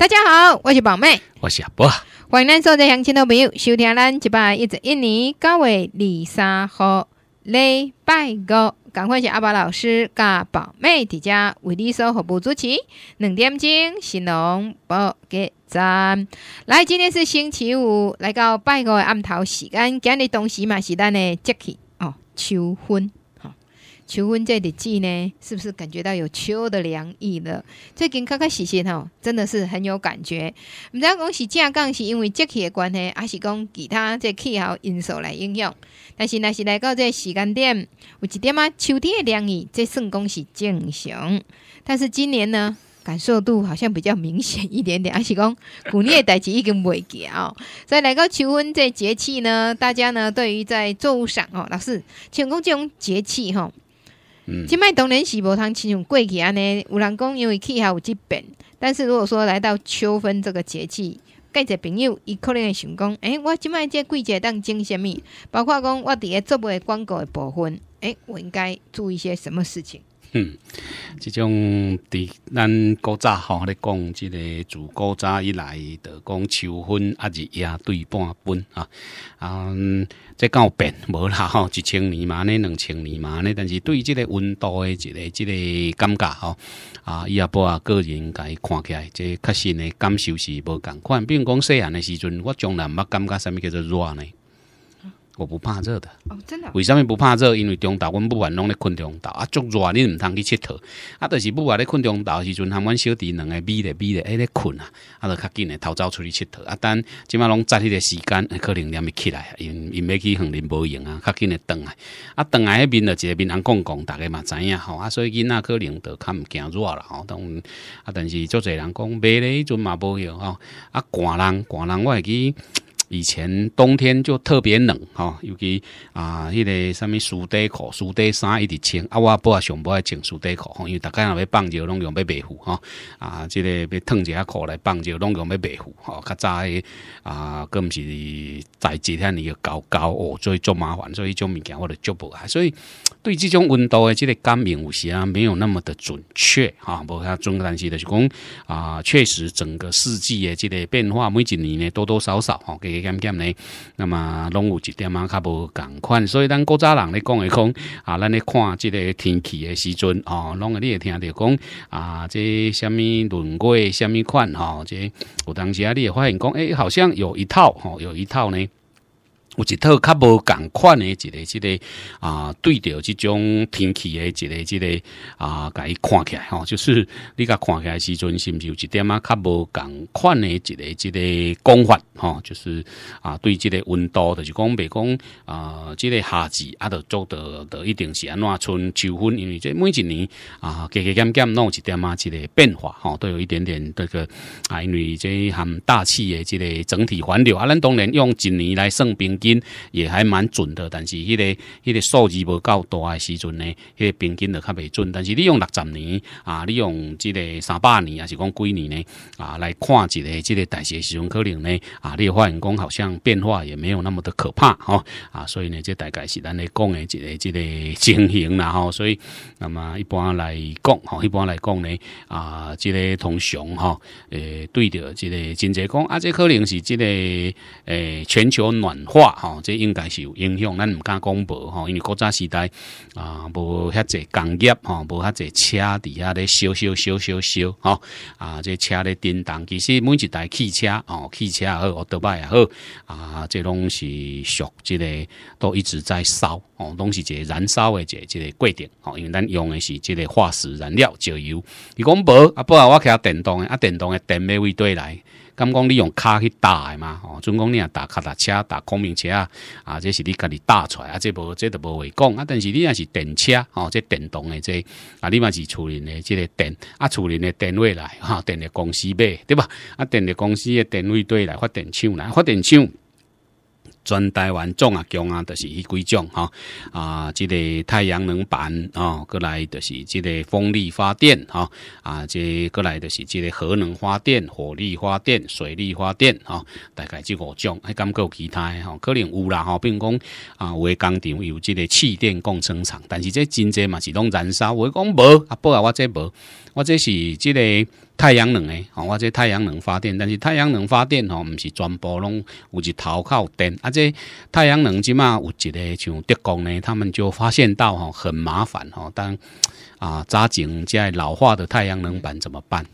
大家好，我是宝妹，我是阿波，欢迎咱所在乡亲的朋友收听咱一百一十一年九月二十三号礼拜五，赶快谢阿宝老师甲宝妹在家为你所服务主持两点钟新农博给赞。来，今天是星期五，来到拜五的暗头时间，今日东西嘛是咱的节气哦秋分。秋分这日季呢，是不是感觉到有秋的凉意了？最近开开实实哈，真的是很有感觉。毋知讲讲是降讲是因为节气的关系，还是讲其他这气候因素来影响？但是若是来到这时间点，有一点啊，秋天的凉意这算讲是正常。但是今年呢，感受度好像比较明显一点点，还是讲古年的代志已经袂记哦。再来到秋分这节气呢，大家呢对于在作物上哦，老师，请讲这种节气哈。即摆当然是无通亲像过去安尼。有人讲因为气候有基变，但是如果说来到秋分这个节气，介只朋友伊可能会想讲，诶，我即摆即个季节当种些物，包括讲我伫咧做不广告的部分，诶，我应该注意些什么事情？嗯，种伫咱古早吼咧讲，即个自古早以来就讲秋分啊日夜对半分啊，啊，即够变无啦吼，一千年嘛尼，两千年嘛尼。但是对即个温度诶，即个即个感觉吼，啊，伊阿啊个人家看起来，即确实诶感受是无共款。比如讲细汉诶时阵，我从来毋捌感觉啥物叫做热呢。我不怕热的，为什么不怕热？因为中岛，我们不凡拢咧昆中岛啊，足热你唔通去佚佗啊！但是不凡咧昆中岛时阵，含阮小弟两个咪咧咪咧，哎咧困啊，啊，就较紧咧，偷走出去佚佗啊。但即码拢占迄个时间，可能两日起来，因因要去恒林保用啊，较紧咧等来。啊等来迄边就一个面南公公，大家嘛知影吼啊，所以囡仔可能都较唔惊热啦吼。同啊，但是足侪人讲，买咧迄阵嘛无用吼。啊，寒人寒人，我会去。以前冬天就特别冷哈，尤其啊，迄个啥物薯底裤、薯底衫一直穿，啊，我不啊想不爱穿薯底裤，因为大家若要放尿，拢用要白裤哈，啊，即个要烫一下裤来放尿，拢用要白裤哈。较早的啊，更毋是在几天你要搞搞哦，所以做麻烦，所以种物件我着足不啊，所以。对这种温度的这个感应有时啊，没有那么的准确哈。无遐准个是西是讲啊，确实整个四季诶，这个变化每一年呢，多多少少吼，加加减减呢，那么拢有一点啊，较无共款。所以咱古早人咧讲的讲啊，咱咧看这个天气诶时阵哦，拢会你也听到讲啊，这什么轮廓，什么款哈，这有当时啊你也发现讲，诶，好像有一套吼，有一套呢。有一套较无共款诶，一个、一个啊，对着即种天气诶，一个、一个啊，甲伊看起来吼，就是你甲看起来时阵，是毋是有一点啊较无共款诶，一个、一个讲法吼，就是啊，对即个温度，就是讲袂讲啊，即个夏季啊，着做着，着一定是安怎春秋分，因为即每一年啊，加加减减拢有一点啊，即个变化吼，都有一点点这个啊，因为即含大气诶即个整体环流啊，咱当然用一年来算冰。经也还蛮准的，但是迄个迄个数字无够大诶时阵呢，迄个平均就较未准。但是你用六十年啊，你用即个三百年啊，是讲几年呢啊来看一下，即个大些时阵可能呢啊，你发现讲好像变化也没有那么的可怕吼啊，所以呢，这大概是咱咧讲诶，一个即个情形啦吼。所以那么一般来讲吼，一般来讲呢啊，即个通常吼诶，对着即个真济讲啊，即可能是即个诶全球暖化。吼，这应该是有影响。咱唔敢讲无，吼，因为古早时代啊，无遐济工业，吼，无遐济车底下咧烧烧烧烧烧，吼啊，这车咧电动，其实每一台汽车，哦，汽车也好，奥德拜也好，啊，这拢是属即个都一直在烧，哦，拢是一个燃烧的一个即个过程，吼，因为咱用的是即个化石燃料，石油。伊讲无，啊不，我开电动的，啊电动的，电煤位对来。敢讲你用骹去打诶嘛？哦，准讲你啊打卡踏车、打空明车啊，啊，这是你家己打出来，啊，这无，这都无话讲啊。但是你若是电车，哦，这电动诶，这啊，你嘛是厝里诶，这个电啊，厝里诶电位来哈，电力公司买对吧？啊，电力公司诶电位对来发电厂来发电厂。专台湾种啊，种啊，就是迄几种吼啊，即个太阳能板吼，过来就是即个风力发电吼啊，即过来就是即个核能发电、火力发电、水利发电吼，大概即五种，还敢有其他吼，可能有啦吼，并讲啊，有诶工厂有即个气电共生厂，但是这真济嘛是拢燃烧，我讲无，啊，不啊，我这无，我这是即个。太阳能诶，吼，我这太阳能发电，但是太阳能发电吼，毋是全部拢有一头靠电，啊，这太阳能即嘛有一个像德国呢，他们就发现到吼很麻烦吼，当啊扎紧在老化的太阳能板怎么办？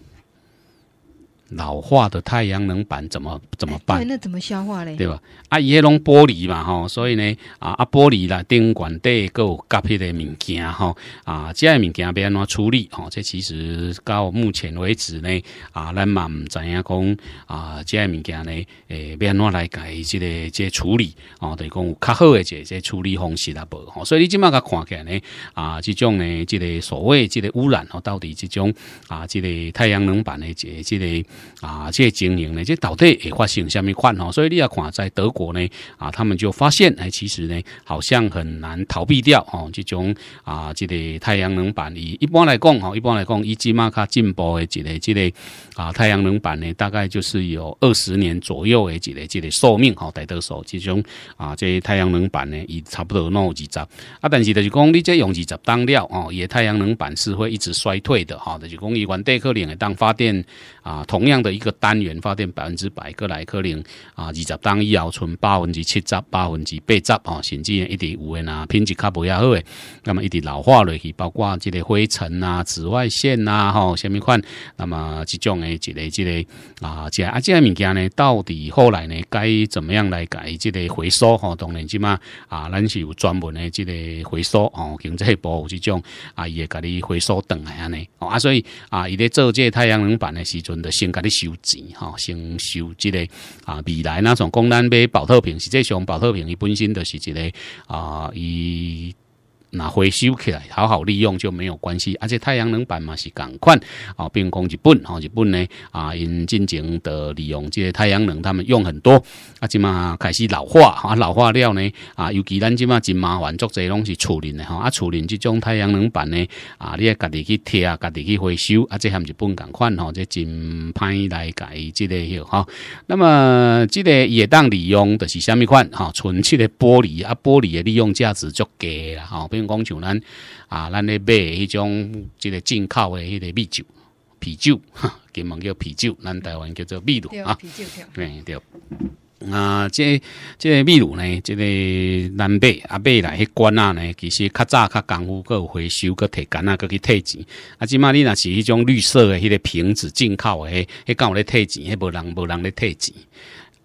老化的太阳能板怎么怎么办？那怎么消化嘞？对吧？啊，伊迄拢玻璃嘛，吼，所以呢，啊，玻璃啦、灯管底各各批的物件，吼，啊，这些物件要安怎处理？吼，这其实到目前为止呢，啊，咱嘛毋知影讲啊，这些物件呢，诶，要安怎来改即个即处理？哦，等是讲有较好诶即即处理方式啦，无吼，所以你即马甲看起来呢，啊，即种呢，即个所谓即个污染哦，到底即种啊，即个太阳能板呢，即即个。啊，这经营呢，这到底会发生什么款哦？所以你要看在德国呢，啊，他们就发现，哎，其实呢，好像很难逃避掉哦，这种啊，这个太阳能板，以一般来讲，哈，一般来讲，伊芝麻卡进步的这个这个啊，太阳能板呢，大概就是有二十年左右的这个这个寿命，哈，大多数这种啊，这太阳能板呢，已差不多弄二十，啊，但是就是讲你这用二十当料哦，也太阳能板是会一直衰退的，哈，就是讲伊原地可能的当发电。啊，同样的一个单元发电百分之百，克莱克林啊，二十当以后存百分之七十、百分之八十哦，甚至一点五啊，品质较不亚好诶。那么一点老化落去，包括这个灰尘啊、紫外线啊、哈，虾米款，那么这种诶，这类这类啊，这啊，这些物件呢，到底后来呢，该怎么样来改？这个回收哈，当然即嘛啊，咱是有专门的这个回收哦，经济部有这种啊，伊会甲你回收等来安尼。啊，所以啊，伊咧做这太阳能板的时阵。先甲你收钱哈，先收这个啊，未来那种公单买保特瓶，实际上保特瓶伊本身就是一个啊，伊。那回收起来，好好利用就没有关系。而且太阳能板嘛是港款，哦，毕竟讲日本，哦，日本呢啊因进行的利用这个太阳能，他们用很多，啊，即嘛开始老化，啊，老化了呢，啊，尤其咱即嘛真麻烦，做这拢是处理的，哈，啊，处理这种太阳能板呢，啊，你也家己去贴啊，家己去回收，啊，这还不是本港款，哦，这真歹来改这个有，哈。那么这个也当利用的是什么款，哈，纯质的玻璃，啊，玻璃的利用价值就低了，哈。像讲像咱啊，咱咧买迄种即个进口的迄个米酒，啤酒，哈，金门叫啤酒，咱台湾叫做秘鲁啊。啤对对，啊，即个秘鲁呢，这个咱买啊买来迄关啊呢，其实较早较功夫，有回收个提乾啊，个去退钱。啊，即码你若是迄种绿色的迄个瓶子进口的，迄敢有咧退钱，迄无人无人咧退钱。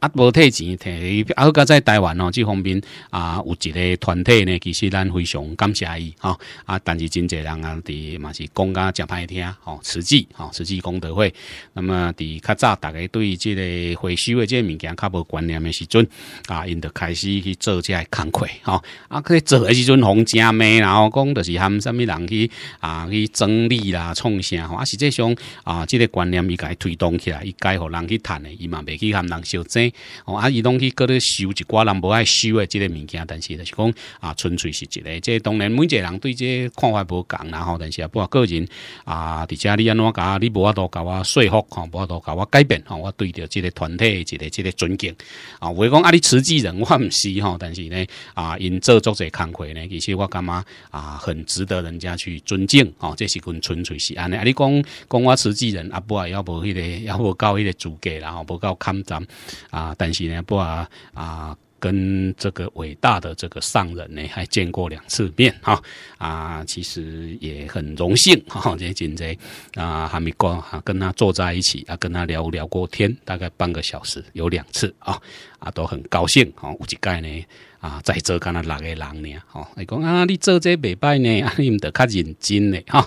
啊，无退钱伊啊，好加在台湾哦，这方面啊，有一个团体呢，其实咱非常感谢伊吼，啊，但是真侪人啊，伫嘛是讲啊，正歹听吼，实际吼，实际功德会，那么伫较早，大家对即个回收的即个物件较无观念的时阵，啊，因就开始去做这个工课吼，啊，去做的时阵，方正骂，然后讲就是喊什么人去啊，去整理啦，创啥吼，啊，实际上啊，即个观念伊该推动起来，伊该互人去谈的，伊嘛袂去喊人收争。哦，啊，伊拢去各咧收一寡人无爱收诶，即个物件，但是就是讲啊，纯粹是一个，即当然每一个人对即个看法无共然后但是啊，不过个人啊，而且你安怎讲，你无法度甲我说服，吼，无法度甲我改变，吼，我对着即个团体，一个即个尊敬啊。我讲啊，你慈济人我毋是吼，但是咧啊，因做足者工课呢，其实我感觉啊，很值得人家去尊敬，吼，这是讲纯粹是安尼。啊，你讲讲我慈济人啊，不啊，要无迄个，要无够迄个资格然后无够抗战啊。啊，但是呢，不啊啊，跟这个伟大的这个上人呢，还见过两次面哈啊，其实也很荣幸哈，这仅在啊还没过哈跟他坐在一起啊，跟他聊聊过天，大概半个小时有两次啊啊，都很高兴哈，五吉盖呢。啊，在做干若六个人呢，吼，伊讲啊，你做这袂歹呢，啊，你毋得较认真呢，吼。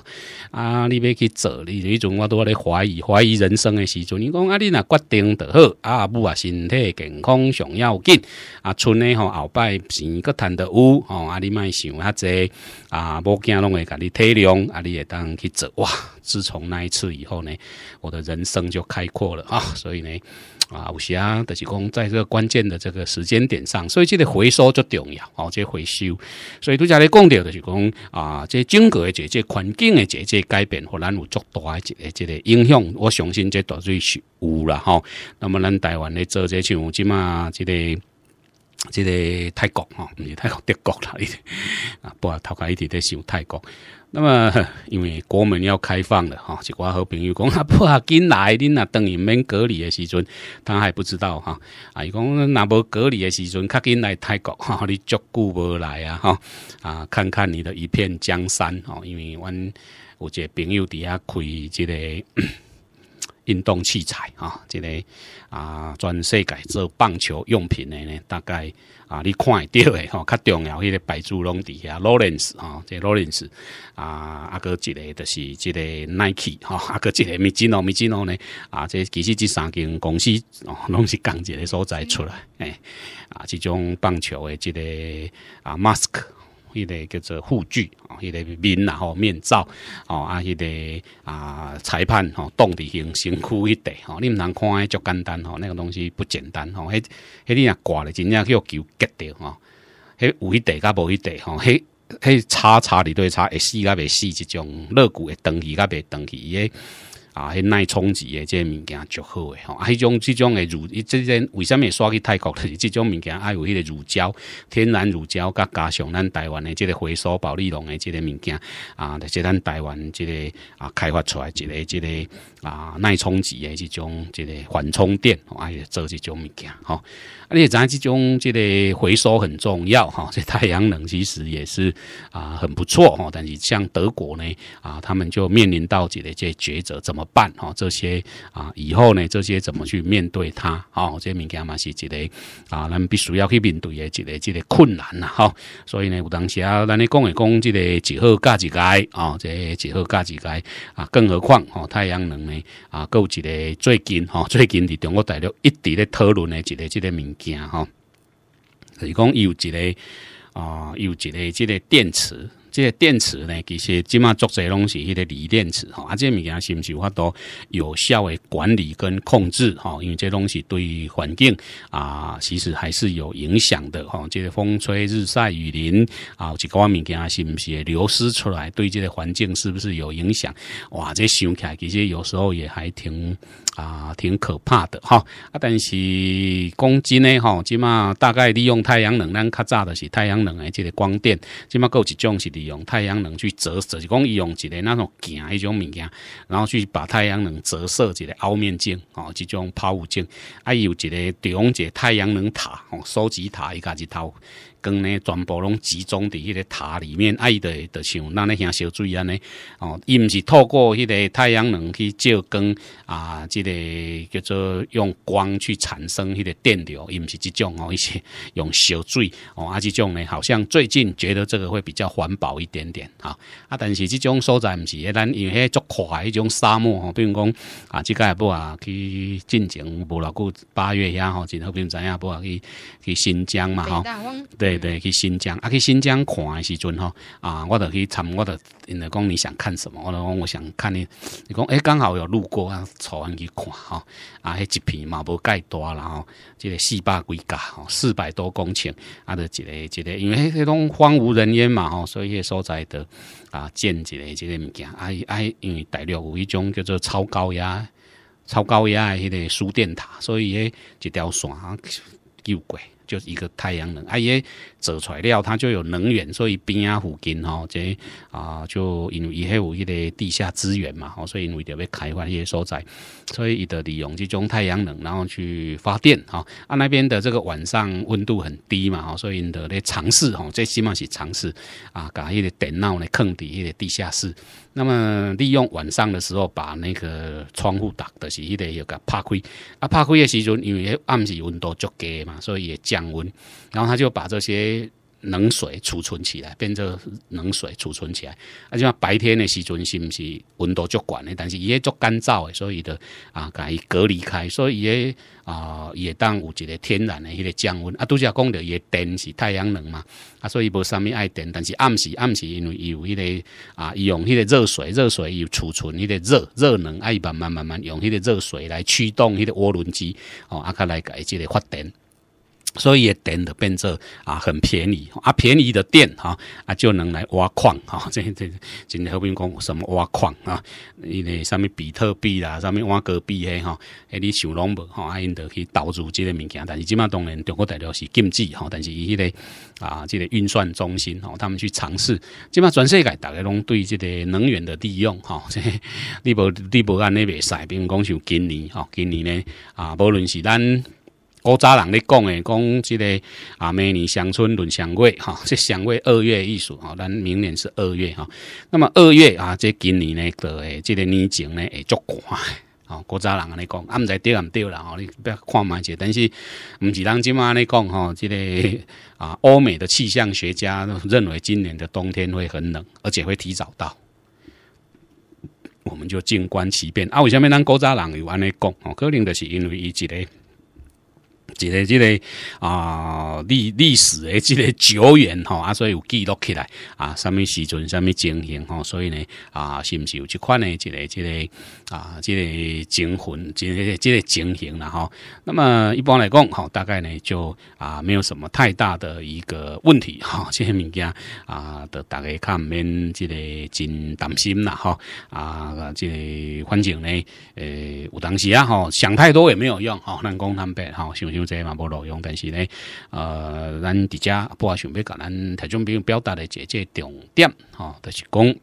啊，你要去做，你迄阵我都咧怀疑，怀疑人生诶时阵，伊讲啊，你若决定得好，阿母啊，身体健康上要紧，啊，春诶吼后摆钱搁趁得有哦，啊，你卖想遐济，啊，某惊拢会甲你体谅，啊，你会当去做，哇，自从那一次以后呢，我的人生就开阔了啊，所以呢。啊，有时啊，就是讲在这个关键的这个时间点上，所以这个回收就重要，哦，这回收，所以独家咧讲到就是讲啊，这整个的这些环境的这些改变，可能有足大的这个影响，我相信这绝对是有啦，哈。那么，咱台湾的做这些嘛，这个。即个泰国吼，毋是泰国德国啦，啊，不过头家一直在想泰国。那么 因为国门要开放了哈，就我好朋友讲啊，不好紧来，恁若等于免隔离的时阵，他还不知道哈。啊，伊讲那无隔离的时阵，较紧来泰国哈，你足久无来啊哈，啊，看看你的一片江山吼，因为阮有个朋友伫遐开即个。运动器材啊，这个啊，全世界做棒球用品的呢，大概啊，你看得到的吼，较重要迄个白子龙底下，Lawrence 啊，这 Lawrence 啊，啊搁这个就是这个 Nike 啊，啊个这个 m i 龙，米 n 龙 m i n 呢啊，这其实这三间公司哦，拢是同一个所在出来，诶，啊，这种棒球的这个啊，Mask。迄个叫做护具吼，迄个面然后面罩吼，啊，迄个啊裁判吼，冻伫很身躯迄块吼，毋通看迄足简单吼，那个东西不简单吼，迄迄你若挂咧，真正叫球跌着吼，迄有迄块甲无迄块吼，迄迄叉叉里叉会死甲袂死即种，肋骨会断去甲袂断去诶。啊，迄耐冲击的这物件足好诶！吼，啊，迄种即种诶乳，这件为什么刷去泰国？就是即种物件，爱有迄个乳胶，天然乳胶，甲加上咱台湾的即个回收宝丽龙的即个物件啊，就是咱台湾即个啊开发出来一个，即个。啊，耐冲击诶，这种即个缓冲垫，哎呀，做这种物件吼，而且咱这种即个回收很重要哈。这太阳能其实也是啊很不错哈，但是像德国呢啊，他们就面临到这个即抉择，怎么办哈？这些啊以后呢，这些怎么去面对它啊？这些物件嘛是一个啊，咱必须要去面对诶，一个这个困难呐哈。所以呢，有当啊，咱咧讲一讲即个几何价值街。啊，即几何价值街啊，更何况哦，太阳能呢？啊，够一个最近吼，最近伫中国大陆一直咧讨论的一个、即个物件就是讲伊有一个啊，伊有一个即个电池。这些电池呢，其实即码做这东西，它的锂电池哈，啊，这物件是毋是有法度有效的管理跟控制吼？因为这东西对环境啊，其实还是有影响的哈。这些风吹日晒雨淋啊，一个方物件是毋是会流失出来？对这环境是不是有影响？哇，这想起来其实有时候也还挺。啊，挺可怕的哈！啊，但是讲真呢，哈，起码大概利用太阳能，咱较早的是太阳能诶，这个光电，起码够一种是利用太阳能去折，就是讲用一个那种镜一种物件，然后去把太阳能折射一个凹面镜，哦，这种抛物镜，啊，有一个用一个太阳能塔，收集塔一家一套。光呢，全部拢集中伫迄个塔里面，爱的的像，咱咧用烧水安尼哦，伊毋是透过迄个太阳能去照光啊，即个叫做用光去产生迄个电流，伊毋是即种哦，伊是用烧水哦啊，即种呢，好像最近觉得这个会比较环保一点点哈啊，但是即种所在毋是，也咱因为足快迄种沙漠哦，比如讲啊，即干也不啊，去进前无偌久八月呀吼，真好如知影不啊，去去新疆嘛吼，对。对，去新疆，啊，去新疆看的时阵吼，啊，我得去参，我得，因个讲你想看什么，我讲我想看你，你讲哎，刚好有路过啊，凑翻去看吼，啊，迄一片嘛无盖大啦吼，这个四百几家吼，四百多公顷，啊，就一个一个，因为迄种荒无人烟嘛吼，所以迄个所在的啊建一个一个物件，啊啊，因为大陆有一种叫做超高压、超高压的迄个输电塔，所以迄一条线啊，又贵。就是一个太阳能，哎耶，这材料它就有能源，所以边啊附近吼，这啊就因为伊迄有一个地下资源嘛，吼，所以因为得要开发一些所在，所以伊得利用这种太阳能，然后去发电吼。啊那边的这个晚上温度很低嘛，吼，所以伊得咧尝试吼，最起码是尝试啊，搞一个电脑咧坑底一个地下室，那么利用晚上的时候把那个窗户打的是迄个要甲拍开，啊拍开的时阵因为暗时温度足低嘛，所以也降。温，然后他就把这些冷水储存起来，变成冷水储存起来。就像白天的时阵是不是温度足高的，但是也足干燥的，所以的啊，改隔离开，所以也啊也当有一个天然的迄个降温。啊，都是讲的也电是太阳能嘛，啊，所以无啥物爱电。但是暗时暗时因为有迄个啊，伊用迄个热水，热水有储存迄个热热能，啊，伊慢慢慢慢用迄个热水来驱动迄个涡轮机，哦，啊，才来改这个发电。所以电的变作啊，很便宜啊，便宜的电哈啊，就能来挖矿啊。这这今好和平讲什么挖矿啊？因为什物比特币啦，什物挖戈币嘿哈，诶你想拢无？哈，因得去投资这个物件，但是即码当然中国大陆是禁止哈。但是伊迄个啊，这个运算中心哦，他们去尝试，即码全世界大概拢对这个能源的利用哈。你无你无安尼袂使比如讲像今年哈，今年呢啊，无论是咱。古早人咧讲诶，讲即个啊每年乡村论上会哈，这上会二月意思哈，咱明年是二月哈。那么二月啊，这今年的诶，即个年景咧会足快哦，古早人安尼讲，毋知对啊毋对啦，你不要看慢些。但是毋是咱即马尼讲吼，即个啊欧美的气象学家认为今年的冬天会很冷，而且会提早到。我们就静观其变啊。为什么咱古早人有安尼讲？可能就是因为伊一个。一个、一个啊，历历史的一个久远吼啊，所以有记录起来啊，什么时阵什么情形吼。所以呢啊，是不是有这款呢？一个、一个啊，这个征婚这个、这个情形了哈。那么一般来讲吼，大概呢就啊，没有什么太大的一个问题哈，这些物件啊，的大家看免这个真担心啦哈啊，这个反正呢诶，有当时啊哈，想太多也没有用哈，咱讲难败吼。有这嘛无路用，但是呢，呃，咱迪遮不阿想，要甲咱台中朋友表达的这这重点，吼，就是讲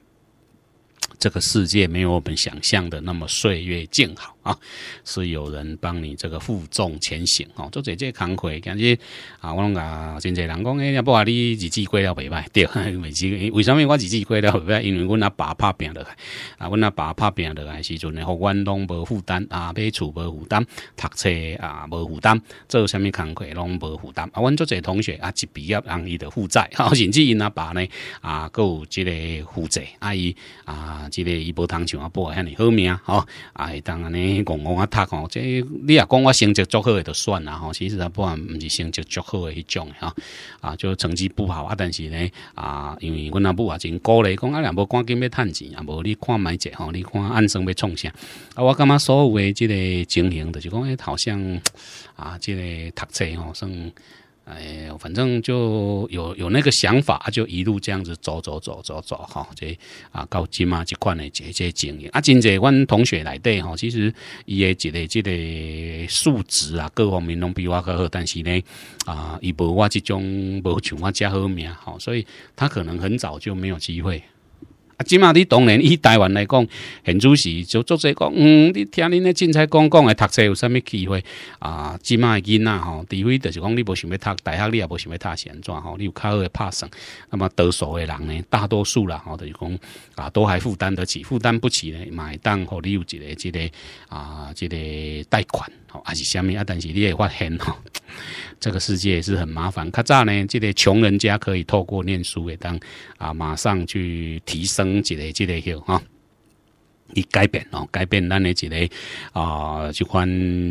这个世界没有我们想象的那么岁月静好。啊，是有人帮你这个负重前行哦，做这些工活，其实啊，我拢啊真侪人讲，哎，不话你日子过了袂歹，对，为 什，为什咪我日子过了袂歹，因为阮阿爸拍病落来，啊，阮阿爸拍病落来时阵，然互阮拢无负担，啊，买厝无负担，读册啊无负担，做啥物工活拢无负担，啊，阮做这同学啊，一毕业，人伊的负债，甚至因阿爸呢，啊，有即个负债，啊伊啊，即个伊无通像啊，不话遐尼好命，吼，啊，当然呢。讲我啊，他讲，这你也讲我成绩足好的就算了吼，其实啊，不然不是成绩足好的迄种吼，啊，就成绩不好啊。但是呢啊，因为阮阿母啊，真鼓励，讲啊，无赶紧要趁钱啊，无你看买者吼，你看按生要创啥啊。我感觉所有的这个情形就是讲诶，好像啊，这个读册吼算。哎，反正就有有那个想法，就一路这样子走走走走走哈，这啊，到金啊这款的这些经营啊，金侪阮同学来对哈，其实伊的一个这个素质啊，各方面拢比我较好，但是呢，啊，伊无我这种无像我家好命好，所以他可能很早就没有机会。即嘛你当然以台湾来讲，很主席就做这个。嗯，你听恁那精彩讲讲的，读册有啥物机会啊？即嘛囡仔吼，除非就是讲你无想要读，大学，你也无想要读现状，吼，你有较好拍算。那么多数的人呢，大多数啦，吼，就是讲啊，都还负担得起，负担不起呢，买单互你有一个、这个啊、这个贷款。还是虾米啊？但是你也发现吼，这个世界是很麻烦。较早呢，这类穷人家可以透过念书诶，当啊马上去提升一类这类个吼，你改变哦，改变咱诶一类啊即款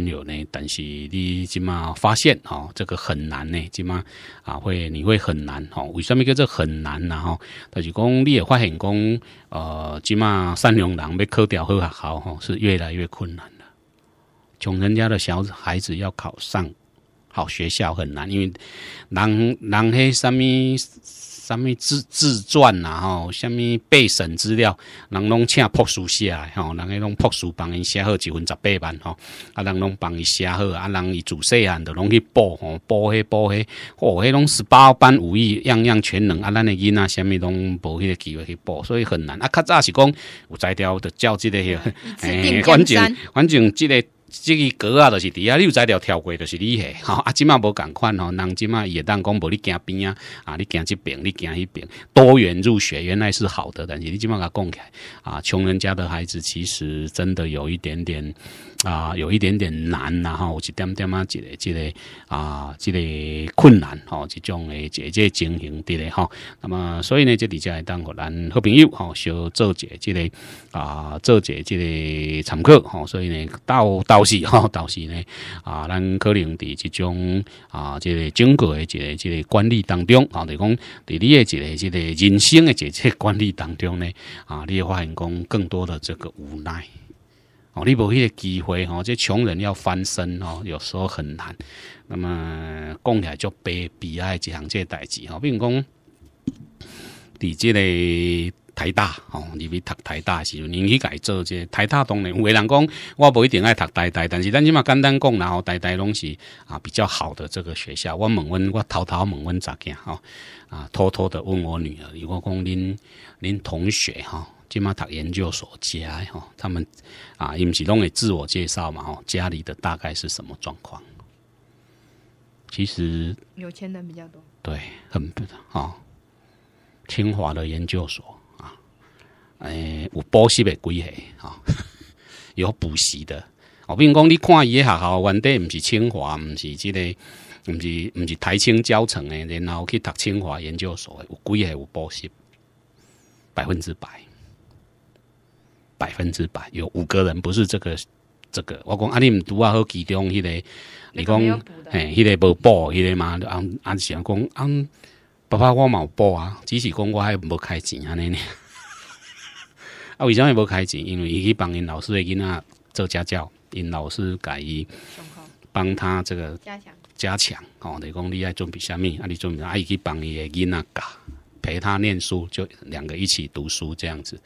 有呢。但是你起码发现吼，这个很难呢，起码啊会你会很难吼。为什么叫这很难呢吼？就是讲你也发现讲，呃，起码善良人要考条好学校吼，是越来越困难。穷人家的小孩子要考上好学校很难，因为人人嘿什么什么自自传呐吼，什么备审资料，人拢请朴书写吼，人迄拢朴书帮人写好一份十八万，吼，啊人拢帮伊写好，啊人伊自细汉都拢去报吼，报嘿报嘿，哦，嘿拢十八般武艺样样全能啊，咱的囡仔虾物拢无迄个机会去报，所以很难。啊，较早是讲有才调的教个，哎，反正反正即个。这个格啊，就是底下有在条跳过，就是你嘿，啊，今嘛无同款哦，人今嘛也当讲无你惊边啊，啊，你惊这边，你惊那边，多元入学原来是好的，但是你今嘛甲讲起来啊，穷人家的孩子其实真的有一点点。啊，有一点点难，然后有一点点啊，这个、这个啊，这个困难，哈，这种的解决情形的嘞，哈。那么，所以呢，这里在当互咱好朋友，哈，少做一这个啊，做一这个参考，哈。所以呢，到到时，哈，到时呢，啊，咱可能的这种啊，这个整个的这个、这个管理当中，啊，等讲，在你的这个、这个人生的解决管理当中呢，啊，你会发现讲更多的这个无奈。哦，你无迄个机会哦，即穷人要翻身哦，有时候很难。那么讲起来，就悲悲哀即行这代志哦。比如讲，伫即个台大哦，你去读台大时你去改做这台大当然，有人讲我不一定爱读台大，但是咱起码简单讲，然后台大拢是啊比较好的这个学校。我问问，我偷偷问问咋囝哈啊，偷偷的问我女儿，如果讲您您同学哈。金马塔研究所，哎吼，他们啊，毋是拢会自我介绍嘛吼，家里的大概是什么状况？其实有钱人比较多，对，很不啊。清华的研究所啊，欸，有补习的几个啊，有补习的。我比如讲，你看伊的学校，原底毋是清华，毋是即个，毋是毋是台青教成的，然后去读清华研究所，有个有补习，百分之百。百分之百有五个人不是这个这个，我讲啊，你们读啊，好其中，迄个你讲，哎，迄个无报迄个嘛，安安祥讲，啊，不怕我冇报啊，只是讲我还无开钱安尼呢。啊，为什么无开钱？因为伊去帮因老师的囡仔做家教，因老师教伊，帮他这个加强加强，吼，你讲你爱准备啥物？啊，你准备啊，伊去帮伊嘅囡仔教。陪他念书，就两个一起读书这样子。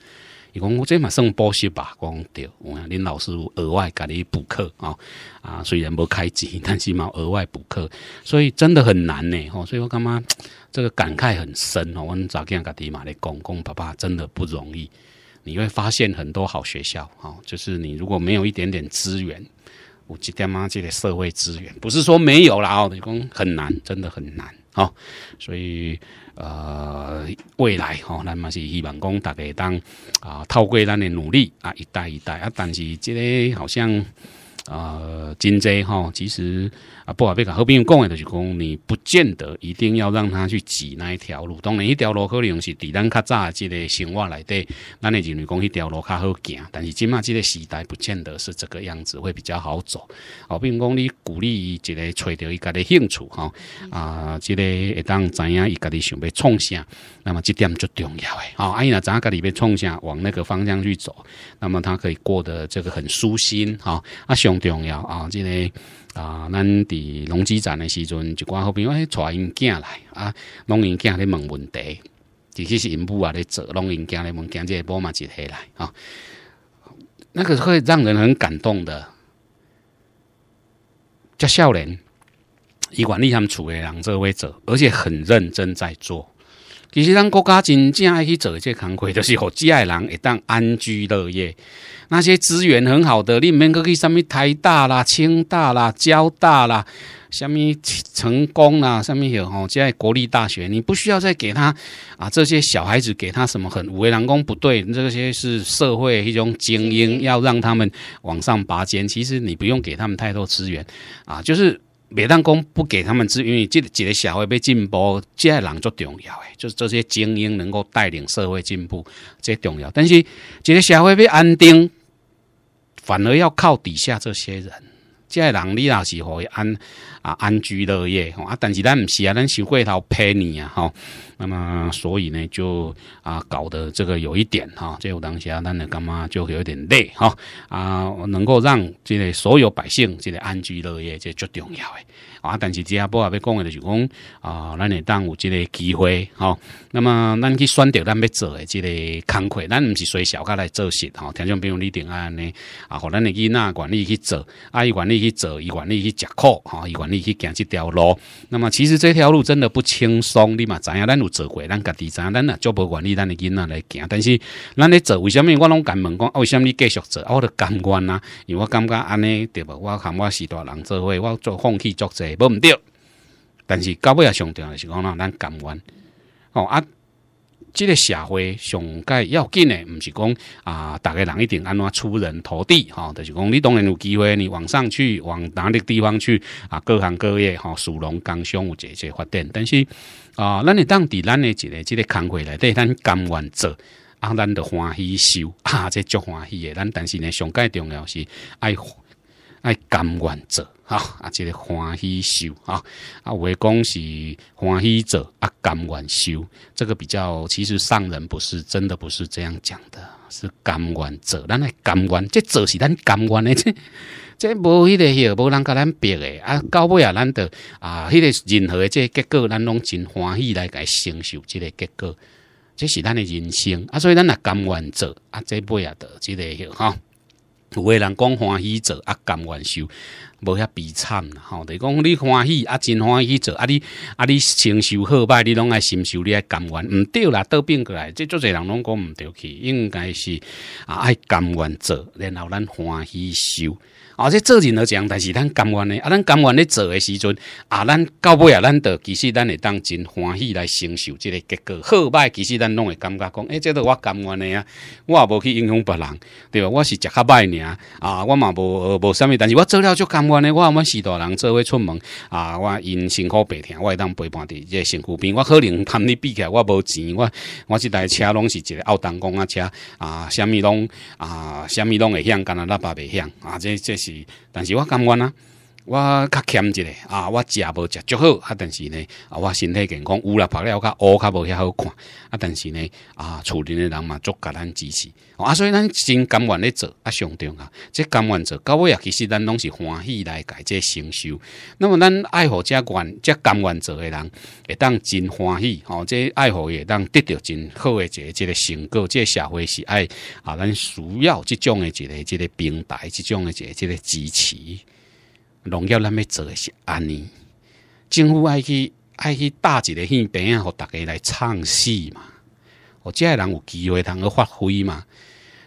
伊讲我这马上补习吧，讲对，我讲恁老师额外给你补课啊啊，虽然无开钱，但是毛额外补课，所以真的很难呢吼。所以我干妈这个感慨很深哦，我们咋个讲？干爹妈来供供爸爸真的不容易。你会发现很多好学校哦，就是你如果没有一点点资源，我今天妈这个社会资源不是说没有了哦，伊讲很难，真的很难。哦，所以，呃，未来，哦，咱啊，是希望讲大家当啊，透过咱的努力啊，一代一代啊，但是个好像，啊，今朝，吼其实。啊，不好别讲。何冰讲的，就是讲你不见得一定要让他去挤那一条路。当然，一条路可能是咱较早这个生活里底，那你为讲一条路较好行。但是，今麦这个时代不见得是这个样子，会比较好走。哦，并讲你鼓励一个，找到一家的兴趣吼，啊，这个会当知影伊家己想要创啥，那么这点就重要啊伊若知影家里面创啥，往那个方向去走，那么他可以过得这个很舒心吼，啊，上重要啊，这个。啊，咱伫农机站的时阵，就讲好朋友带因囝来啊，拢因囝咧问问题，其实是因母啊咧做，拢因囝咧问，讲这些波嘛一黑来啊，那个会让人很感动的，叫笑脸，伊管力他们处诶，人这个位置，而且很认真在做。其实，咱国家真正爱去做这些康惠，都是好几万人一当安居乐业。那些资源很好的，里面可以什么台大啦、清大啦、交大啦，什面成功啦，上面有吼，现在国立大学，你不需要再给他啊，这些小孩子给他什么很为难工不对，这些是社会一种精英，要让他们往上拔尖。其实你不用给他们太多资源啊，就是。每当讲不给他们，是因为这几个社会被进步，这人足重要诶，就是这些精英能够带领社会进步，这重要。但是，这个社会被安定，反而要靠底下这些人，这人你也是候安啊安居乐业啊，但是咱唔是啊，咱是回头骗你啊，吼。那么，所以呢，就啊，搞得这个有一点哈，这有当下，啊，那恁干嘛就有点累哈。啊，能够让这个所有百姓这个安居乐业，这最重要诶。啊，但是这阿波啊，要讲的就讲啊，咱咧当有这个机会哈。那么，咱去选择咱要做诶这个工课，咱毋是随小家来做事吼。听众朋友，你定安呢？啊，和咱诶囡仔管理去做，啊，伊管理去做，伊管理去吃苦哈，伊管理去行这条路。那么，其实这条路真的不轻松你嘛，怎样？咱有。做过，咱家己知，咱也做不愿理，咱的囡仔来行。但是，咱咧做，为什么我拢敢问讲？为什么你继续做？我咧甘愿啊，因为我感觉安尼对无？我含我是大人做会，我做放弃做这，无毋对。但是到尾啊，上条是讲啦，咱甘愿。哦啊，这个社会上该要紧的，毋是讲啊，大家人一定安怎出人头地？哈，就是讲你当然有机会，你往上去，往哪里地方去啊？各行各业吼，属龙工商有这些发展，但是。啊，咱会当地咱的一个这个工会来对咱甘愿做，啊，咱的欢喜修 啊，这足欢喜的。咱但是呢，上界重要是爱爱甘愿做。啊，啊，这个欢喜修啊，啊，我讲是欢喜者啊，甘愿修这个比较，其实上人不是真的不是这样讲的，是甘愿者。咱那甘愿这者是咱甘愿的这。即无迄个，许无人甲咱逼诶，啊，到尾啊，咱着啊，迄个任何诶，即个结果，咱拢真欢喜来甲承受即个结果。这是咱诶人生啊，所以咱来甘愿做啊，即尾啊着即个许吼。有诶人讲欢喜做啊，甘愿受，无遐悲惨吼。就讲你欢喜啊，真欢喜做啊，你啊你承受好歹，你拢爱承受，你爱甘愿。毋对啦，倒变过来，即足侪人拢讲毋对去，应该是啊爱甘愿做，然后咱欢喜受。而且做人而讲，但是咱甘愿的啊，咱甘愿咧做的时阵，啊，咱到尾啊，咱都其实咱会当真欢喜来承受这个结果，好歹其实咱拢会感觉讲，诶，这个我甘愿的啊，我也无去影响别人，对吧？我是食较歹尔，啊，我嘛无无啥物，但是我做了就甘愿的，我我许多人做伙出门，啊，我因辛苦白听，我会当陪伴伫这身躯边，我可能贪你比起来，我无钱，我我即台车拢是一个奥丹公啊车，啊，啥物拢啊，啥物拢会响，干那喇叭会响啊，这这。是，但是我感觉呐。我较欠一个啊！我食无食足好，啊，但是呢，啊，我身体健康，有啦白了，较乌较无遐好看，啊，但是呢，啊，厝里的人嘛，足给咱支持，啊，所以咱真甘愿咧做，啊，上重啊，这甘愿做，到尾啊，其实咱拢是欢喜来解这成就。那么咱爱好这愿这甘愿做的人，会当真欢喜，哦，这爱好也当得到真好的一个一个成果，这社会是爱啊，咱需要这种的一个，这个平台，这种的一个，这个支持。农业那么做是安尼，政府爱去爱去搭一个戏边啊，互大家来唱戏嘛。我这人有机会，通去发挥嘛。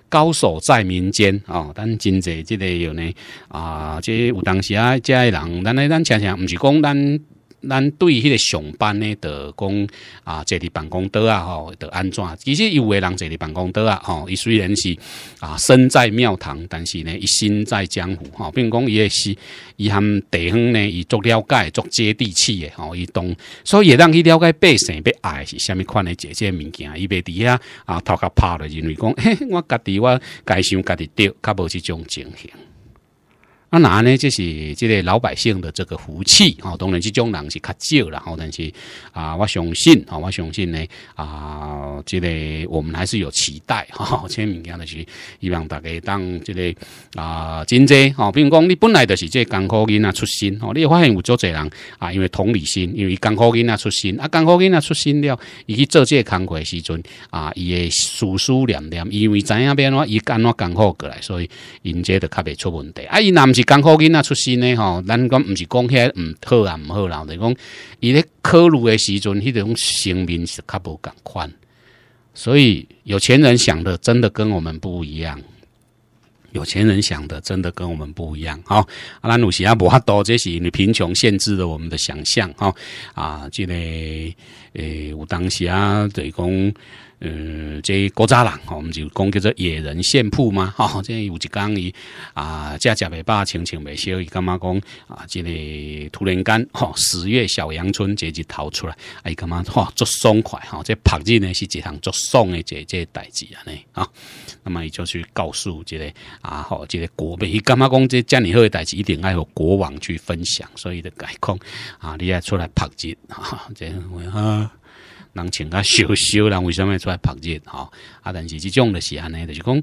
高手在民间哦，咱真济这个有呢啊，这有当时啊，这人，咱系咱常常毋是讲咱。咱对迄个上班呢，就讲啊，坐伫办公桌啊，吼，就安怎？其实有个人坐伫办公桌啊，吼，伊虽然是啊身在庙堂，但是呢，伊心在江湖，吼，并讲伊也是，伊含地方呢，伊足了解，足接地气的，吼，伊当所以会让去了解百姓被爱是虾米款的姐姐物件，伊袂伫遐啊，头壳趴了，因为讲，嘿嘿，我家己我己想家己对，较无即种情形。啊，安呢？即是即个老百姓的这个福气吼，当然，这种人是较少，啦吼。但是啊，我相信啊，我相信呢啊，即个我们还是有期待哈。前面样的是，希望大家当即个啊，真济吼，比如讲你本来就是这艰苦囡仔出身哦，你会发现有足侪人啊，因为同理心，因为艰苦囡仔出身啊，艰苦囡仔出身了，伊去做这工活时阵啊，伊会思思念念，因为影要变话，伊刚拿工号过来，所以因这就较袂出问题啊，伊男。是艰苦囡仔出身的吼，咱讲唔是讲遐唔好啊唔好啦，就讲伊咧考虑的时阵，迄种生命是较无共款。所以有钱人想的真的跟我们不一样，有钱人想的真的跟我们不一样啊！阿有时啊无哈多，这是为贫穷限制了我们的想象哈啊，即个诶，有当时啊，就讲。嗯，这国家人我们就讲叫做野人献铺嘛，哈，这有一讲伊啊，家食未饱，穿穿未少，伊干嘛讲啊？这里突然间，哈，十月小阳春，这就逃出来，哎，干嘛？哈，足爽快，哈，这拍日呢是一行足爽的这这代志嘞啊！那么你就去告诉这个啊，好，这个国民，干嘛讲这家里好的代志一定要和国王去分享，所以的改讲啊，你也出来拍日啊，这样啊。人穿较少少，人为什么来曝日吼？啊，但是即种的是安尼，就是讲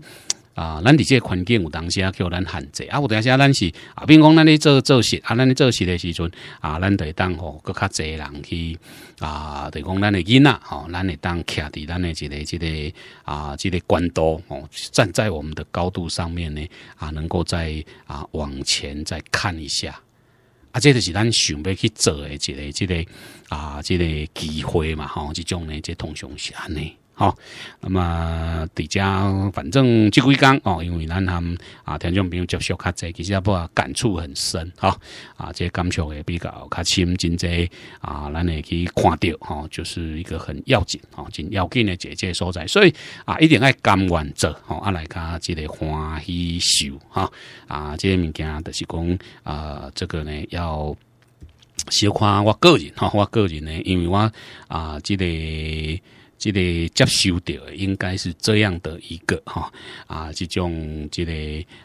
啊，咱伫即个环境有当时啊叫咱限制啊。有当下咱是啊，比如讲，咱咧做做事啊，咱咧做事的时阵啊，咱会当吼，搁较济人去啊。对，讲咱的囡仔吼，咱会当徛伫咱的一个一个啊、即个官道吼，站在我们的高度上面呢啊，能够再啊往前再看一下。啊，这就是咱想要去做的一个、一个啊，这个机会嘛，吼，这种呢，这通常是安尼。哦，那么伫遮反正这几工哦，因为咱他啊，听众朋友接触较济，其实也不啊，感触很深啊啊，这感触也比较较深，真在啊，咱也去看到哦，就是一个很要紧哦，真要紧的姐姐所在，所以啊，一定爱甘愿做，吼，啊来家记个欢喜修哈啊，这个物件著是讲啊，这个呢要小看我个人哈，我个人呢，因为我啊，这个。即个接收的应该是这样的一个哈啊，这种即个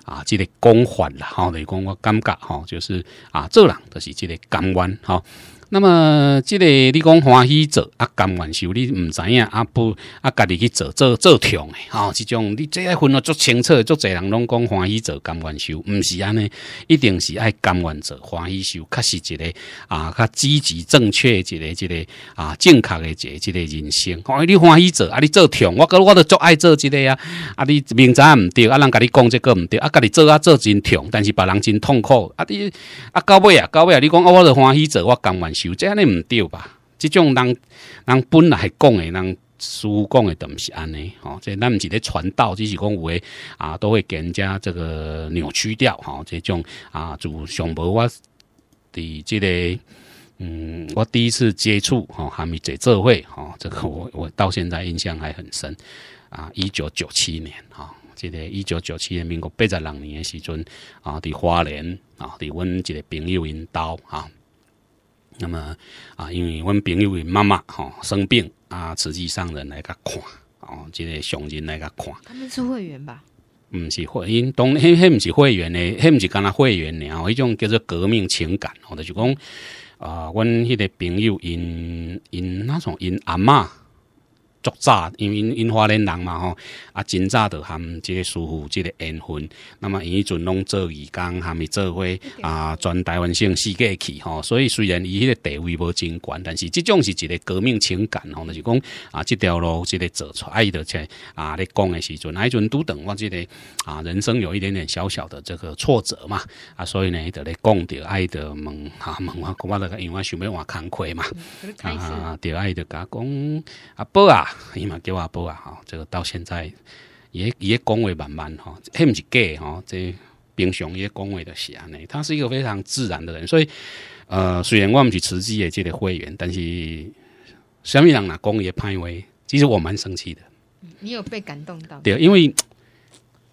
啊，即个光环啦，哈，来讲我感觉哈，就是啊，做人就是这个港湾哈。那么，即个你讲欢喜做啊，甘愿受你毋知影啊，不啊，家己去做做做痛诶！吼，即种你最爱分得足清楚，足济人拢讲欢喜做甘愿受，毋是安尼，一定是爱甘愿做欢喜受，确实一个啊，较积极正确一个一个啊，正确诶一个一个人生。欢喜你欢喜做啊，你做痛，我觉我都足爱做即个啊，啊你知字毋对啊，人甲你讲这个毋对啊，家己做啊做真痛，但是别人真痛苦啊，你啊到尾啊到尾啊，你讲啊我都欢喜做，我甘愿。就这样的唔对吧，这种人人本来讲的、人书讲的东是安尼，吼，这咱唔是咧传道，只是讲有诶啊，都会人家这个扭曲掉，吼，这种啊，就上无我伫即个，嗯，我第一次接触吼哈密这社会，吼，这个我我到现在印象还很深啊，一九九七年啊，这个一九九七年民国八十六年诶时阵啊，伫花莲啊，伫阮一个朋友因兜啊。那么啊，因为阮朋友因妈妈哈生病啊，实际上人来甲看哦，即个上人来甲看。他们是会员吧？毋是会因当迄迄毋是会员咧，迄毋是干那会员咧，吼，迄种叫做革命情感，着就讲啊，阮迄个朋友因因那种因阿嬷。足早，因为因因花莲人嘛吼，啊，真早就含即个师傅即个缘分。那么伊迄阵拢做义工含做伙啊，全台湾省四界去吼。所以虽然伊迄个地位无真悬，但是即种是一个革命情感吼，就是讲啊，即条路即个做出来，的在啊咧讲诶时阵，啊，迄阵拄等我即个啊，人生有一点点小小的这个挫折嘛啊，所以呢，伊就咧讲着爱着问 啊，问，我我怕那个因为想要换工课嘛啊，就爱甲讲啊，宝啊。伊嘛叫阿波啊，哈，这个到现在也也恭维满满哈，迄不是假哈，这平常也恭维的是安尼，他是一个非常自然的人，所以呃，虽然我们是慈济的这个会员，但是米人若拿伊也歹话，其实我蛮生气的。你有被感动到？对，因为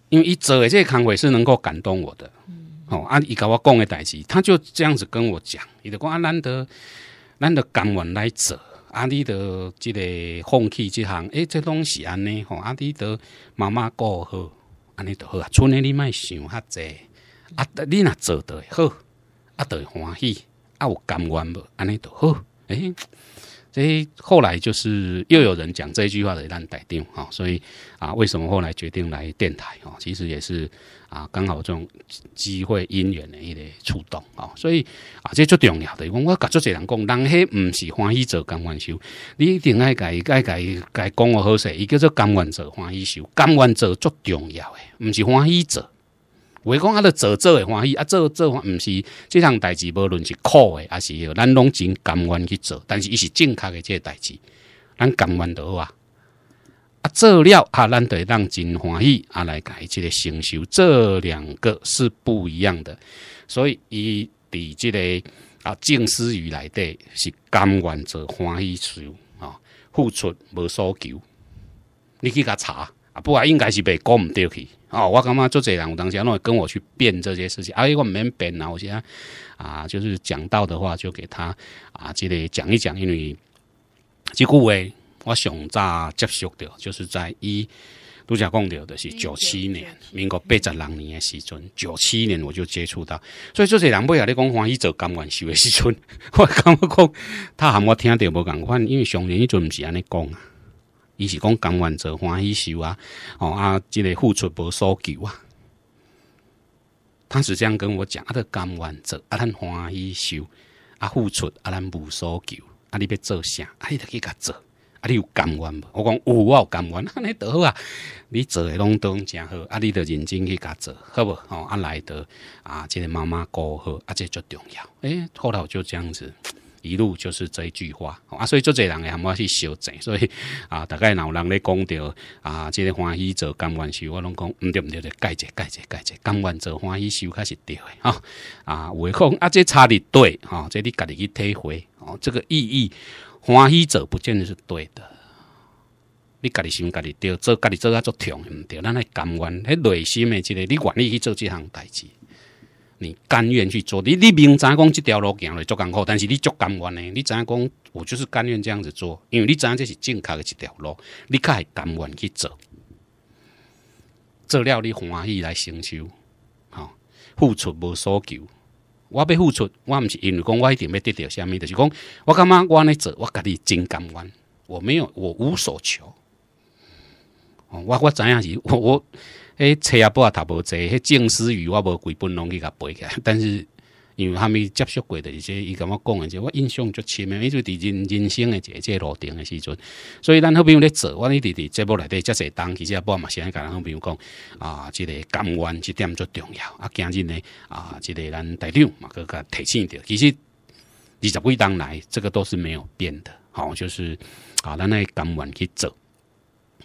因为一做这个康伟是能够感动我的。嗯。哦，啊一搞我讲的代志，他就这样子跟我讲，伊就讲啊，难得难得甘愿来做。啊你著即个放弃即项诶这拢是安尼吼啊你著慢慢顾好安尼著好啊剩诶你莫想遐济啊你若做着会好啊著会欢喜啊有甘愿无安尼著好诶哎，后来就是又有人讲这一句话的一段代定啊，所以啊，为什么后来决定来电台啊？其实也是啊，刚好这种机会因缘的一个触动啊，所以啊，这最重要的，我甲做这人讲，人迄毋是欢喜做甘愿修？你一定爱己爱己爱讲我好势，伊叫做甘愿者欢喜修，甘愿者最重要的，毋是欢喜者。我讲啊，做做会欢喜，啊做做毋是，即项代志无论是苦诶，还是，咱拢真甘愿去做，但是伊是正确诶，即个代志，咱甘愿得啊。啊做了啊，咱会当真欢喜，啊来伊即个承受，这两个是不一样的。所以伊伫即个啊静思语内底是甘愿做欢喜事啊，付出无所求。你去甲查啊，不过应该是被讲毋对去。哦，我刚刚做这两有当时要让跟我去辩这些事情，啊，为我没辩啊！我现在啊，就是讲到的话，就给他啊，这里讲一讲，因为这句话我想早接触的，就是在一杜假讲的，就是九七年，民国八十六年的时阵，九七年我就接触到，所以这些人不要你讲欢喜做甘愿受的时阵，我刚刚讲他喊我听的不共款，因为上年迄阵不是安尼讲啊。伊是讲甘愿做欢喜受啊，哦啊，即个付出无所求啊。他是这样跟我讲，啊，得甘愿做，啊，咱欢喜受，啊，付出啊，咱无所求，啊，你要做啥，啊，你得去甲做，啊，你有甘愿无？我讲有，我有甘愿，啊，著得啊，你做诶拢都诚好，啊，你得认真去甲做，好无？哦，啊，来得啊，即个妈妈高好，啊，这就重要。诶。后来就这样子。一路就是这一句话啊，所以做这人也莫去修正，所以啊，大概有人咧讲着啊，这个欢喜做甘愿修，我拢讲唔对，对对，改者改者改者，甘愿做欢喜修才是对的啊啊，话空啊，这差的对哈，这你家己去体会哦，这个意义欢喜者不见得是对的，你家己想家己对，做家己做啊做痛唔对，咱来甘愿，迄内心的即个，你愿意去做这项代志。你甘愿去做？你你明知讲这条路行来足艰苦，但是你足甘愿呢？你知讲，我就是甘愿这样子做，因为你知这是正确的一条路，你较会甘愿去做。做了你欢喜来承受，好，付出无所求。我要付出，我毋是因为讲我一定要得到虾物，著是讲我感觉我安尼做？我家你真甘愿？我没有，我无所求。哦，我我知影是？我我。诶，车也不啊，读无车，迄正思语我无几本拢去甲背起，来，但是因为他们接触过的，一些，伊甲我讲的，就我印象最深的，就伫人人生的这这路程的时阵，所以咱好朋友咧做，我咧伫伫节目内底，遮济当其实一半嘛，先甲咱好友讲啊，即个感恩即点足重要，啊，今日呢啊，即个咱第六嘛，佮佮提醒着，其实二十几当来，这个都是没有变的，好，就是啊，咱来感恩去做。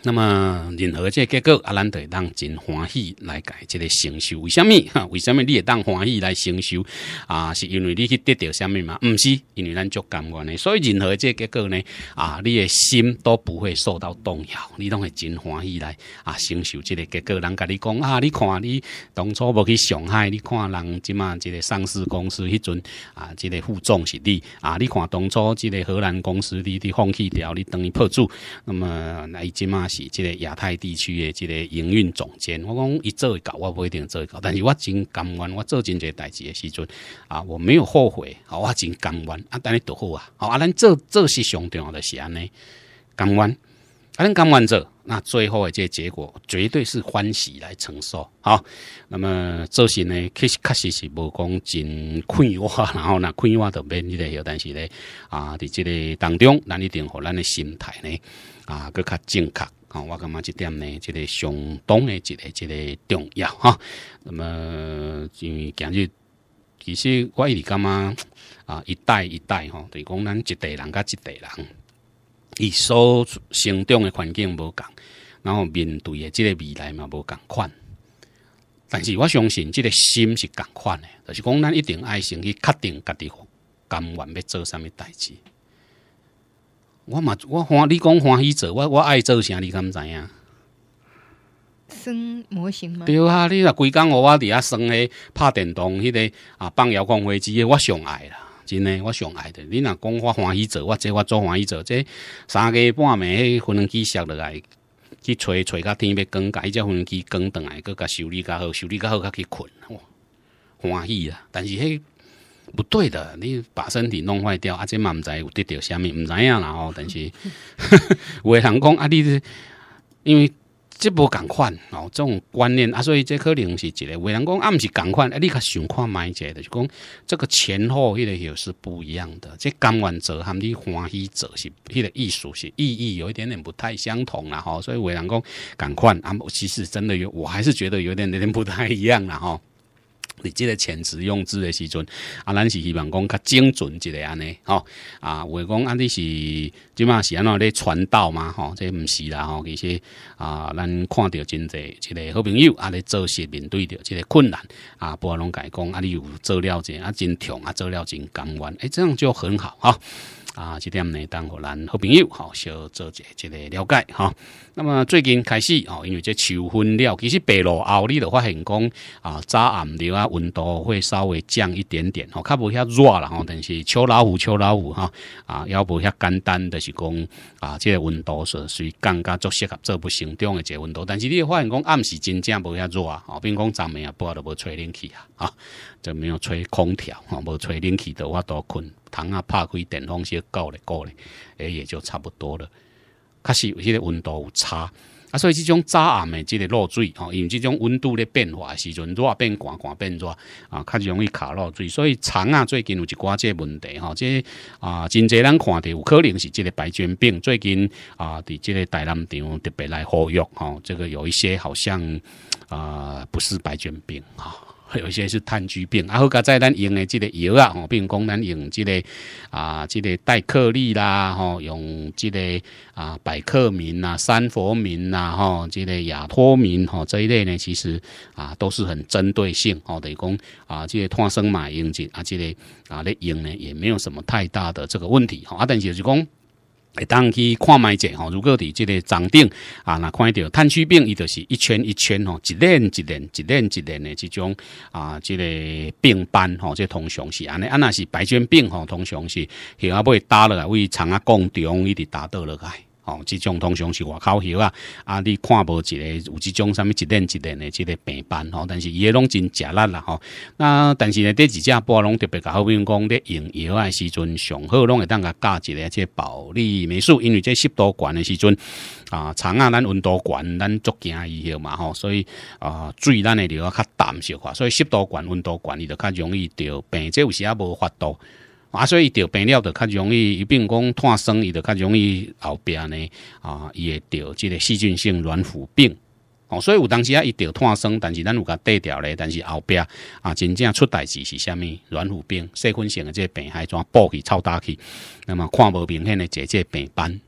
那么任何这结果，阿难会当真欢喜来改这个承受，为什么？为什么你会当欢喜来承受？啊，是因为你去得到什么吗？不是，因为咱足感恩呢。所以任何这结果呢，啊，你的心都不会受到动摇，你拢会真欢喜来啊承受这个结果。人家你讲啊，你看你当初要去上海，你看人即嘛这个上市公司迄阵啊，这个副总是你啊，你看当初即个荷兰公司你哋放弃掉，你等于破主。那么，那即嘛。是即个亚太地区的即个营运总监，我讲伊做会到，我不一定做会到，但是我真甘愿，我做真侪代志的时阵啊，我没有后悔，好，我真甘愿啊，等你都好啊，好啊，咱做做是上重要的是安尼，甘愿，啊，咱甘愿做，那最后的即个结果绝对是欢喜来承受，好，那么这些呢，确实确实是无讲真困惑，然后呢困惑都免去咧，但是咧啊，伫即个当中，咱一定和咱的心态呢啊，更加正确。好，我感觉这点呢，这个相当的，这个，这个重要哈。那么因为今日其实我一直感觉啊，一代一代哈，对，讲咱一代人甲一代人，伊所成长的环境无共，然后面对的这个未来嘛无共款。但是我相信，这个心是共款的，就是讲咱一定爱先去确定家己，甘愿要做上物代志。我嘛，我欢，你讲欢喜做，我我爱做啥，你敢知影？生模型吗？对啊，你若规工我我伫遐生诶，拍电动迄个啊，放遥控飞机诶，我上爱啦，真诶，我上爱的。你若讲我欢喜做，我即我做欢喜做，即三个半暝，分风机摔落来，去吹吹甲天要光，甲迄只风机，光倒来，搁甲修理较好，修理较好，甲去困，欢喜啊！但是迄。不对的，你把身体弄坏掉啊！这道有得到虾米，唔知样啦。吼。但是为难讲啊，你因为这无共款哦，这种观念啊，所以这可能是一个为难讲啊，唔是共款。啊，你可想看买者的，就讲这个前后迄个有是不一样的。这感愿者和你欢喜者是迄个艺术是意义有一点点不太相同啦。吼。所以为难讲共款啊，其实真的有，我还是觉得有点点不太一样了吼。你即个遣词用字的时阵，啊，咱是希望讲较精准一个安尼，吼啊，话讲啊你是即嘛是安怎咧传道嘛，吼，这毋是啦，吼，其实啊，咱看着真济一个好朋友，啊咧做事面对着一个困难，啊，不甲伊讲，啊，你有做了解，啊，真痛啊，做了真甘愿，诶，这样就很好，哈。啊，这点呢，当互咱好朋友，吼，小做一下一个了解吼。那么最近开始吼，因为这秋分了，其实白露后你的发现讲啊，早晚了啊，温度会稍微降一点点吼，较无遐热啦吼，但是秋老虎，秋老虎吼，啊，要无遐简单的是讲啊，这个温度是于更加足适合做不成长的这个温度。但是你发现讲暗时真正无遐热比并讲昨暝啊，不都无吹冷气啊啊，就没有吹空调，吼，无吹冷气的话都困。糖啊，拍开电风扇够咧，够了，哎，也就差不多了。确实有些温度有差啊，所以这种早暗的这个落水吼，因为这种温度的变化时阵，热变寒，寒变热啊，较容易卡落水。所以肠啊，最近有一寡这问题哈，这啊，真侪人看的有可能是这个白菌病。最近啊，伫这个台南场特别来呼吁吼，这个有一些好像啊，不是白菌病哈。有些是炭疽病，啊，好个在咱用的这个药啊，哦，如讲咱用这个啊，这个代克利啦，哈，用这个啊，百克明啊，三佛明啊，哈，这个亚托明哈，这一类呢，其实啊，都是很针对性哦，等于讲啊，这些脱生马用起，啊，这类啊咧用呢，也没有什么太大的这个问题，好，但邓姐是讲。会当去看卖者吼，如果伫即个长顶啊，若看着炭疽病，伊就是一圈一圈吼，一链一链一链一链的即种啊，即个病斑吼，即通常是安尼，安若是白血病吼，通常是血压会打落来，为肠啊、供中伊伫打倒落来。哦，即种通常是外口血啊，啊，你看无一个有即种啥物一连一连的即个病斑哦，但是伊也拢真食力啦吼。那但是呢，这几只波拢特别好，比如讲咧用药的时阵，上好拢会当甲加一个即个保利霉素，因为即湿度高诶时阵啊，虫啊咱温度悬，咱足惊伊吼嘛吼，所以啊，水咱会钓较淡小寡，所以湿度高、温度悬伊就较容易着病，这有时啊无法度。啊，所以得病了着较容易一并讲烫伤，伊着较容易后壁呢啊，伊会得即个细菌性软腐病哦。所以有当时啊，伊着烫伤，但是咱有甲缀掉咧，但是后壁啊，真正出代志是虾物软腐病、细菌性的这病害，怎爆去、臭大去？那么看无明显呢，这这病斑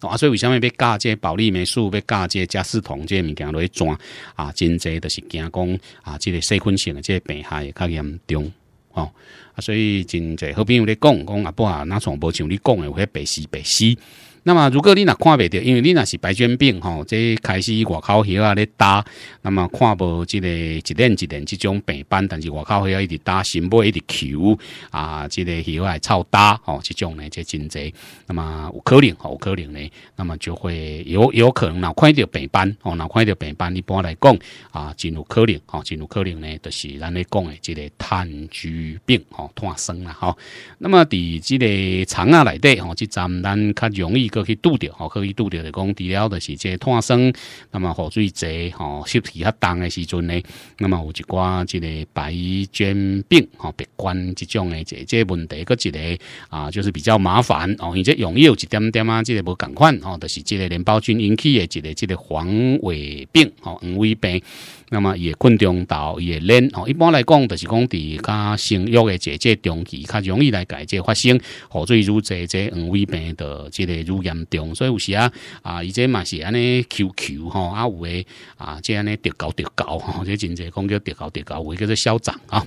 啊，所以为什么要加这保利霉素，要加这加斯酮这物件落去转啊？真济都是惊讲啊，即个细菌性的这病害较严重。哦，啊，所以真济，好朋友咧讲？讲阿伯啊，那从无像你讲诶，有迄白死白死。那么如果你若看袂到，因为你若是白血病吼，这开始外口血啊咧打。那么看无即个一点一点即种病斑，但是外靠血一直打，心部一直球啊，即个血来臭大哦，即种呢这真济。那么有可能，吼，有可能呢，那么就会有有可能若看到病斑哦，若看到病斑一般来讲啊，真有可能哦，真有可能呢，就是咱咧讲的即个炭疽病哦，诞生啦吼，那么伫即个肠啊内底吼，即阵咱较容易。可以拄着吼，可以拄着就讲，除了就是这烫伤，那么雨水多，吼，湿气较重的时阵呢，那么有一寡这个白癣病，吼，白关这种的，这这问题，个一个啊，就是比较麻烦哦，而且容易有一点点啊，这个无共换，哦，就是这个连孢菌引起的，这个这个黄尾病，哦，黄尾病，那么也困中伊也冷，哦，一般来讲，就是讲，滴较生育的这这中期，较容易来改这发生，雨水如这这黄尾病的，这个如。严重，所以有时啊，啊，伊这嘛是安尼 QQ 吼，啊，有诶啊，这安尼特搞特搞吼，这真侪讲叫特搞特搞，有叫做校长啊。